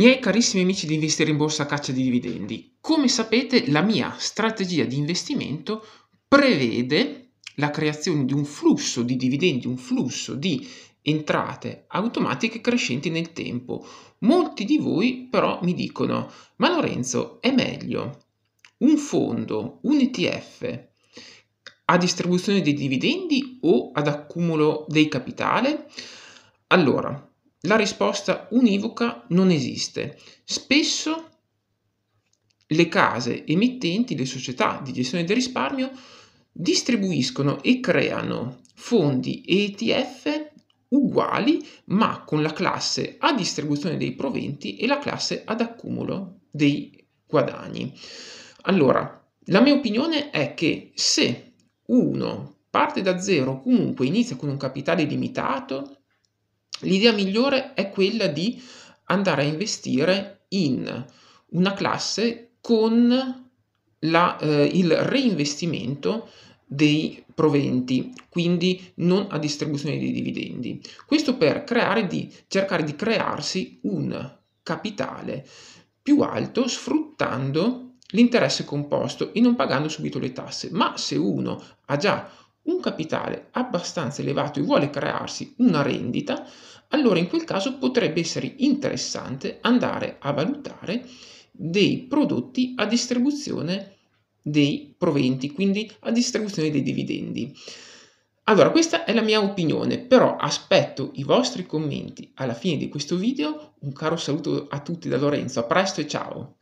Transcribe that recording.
Miei carissimi amici di Investire in Borsa a Caccia di Dividendi, come sapete la mia strategia di investimento prevede la creazione di un flusso di dividendi, un flusso di entrate automatiche crescenti nel tempo. Molti di voi però mi dicono, ma Lorenzo è meglio un fondo, un ETF a distribuzione dei dividendi o ad accumulo dei capitale? Allora, la risposta univoca non esiste. Spesso le case emittenti, le società di gestione del risparmio, distribuiscono e creano fondi ETF uguali ma con la classe a distribuzione dei proventi e la classe ad accumulo dei guadagni. Allora, la mia opinione è che se uno parte da zero, comunque inizia con un capitale limitato, L'idea migliore è quella di andare a investire in una classe con la, eh, il reinvestimento dei proventi, quindi non a distribuzione dei dividendi. Questo per di, cercare di crearsi un capitale più alto sfruttando l'interesse composto e non pagando subito le tasse. Ma se uno ha già un capitale abbastanza elevato e vuole crearsi una rendita, allora in quel caso potrebbe essere interessante andare a valutare dei prodotti a distribuzione dei proventi, quindi a distribuzione dei dividendi. Allora, questa è la mia opinione, però aspetto i vostri commenti alla fine di questo video. Un caro saluto a tutti da Lorenzo, a presto e ciao!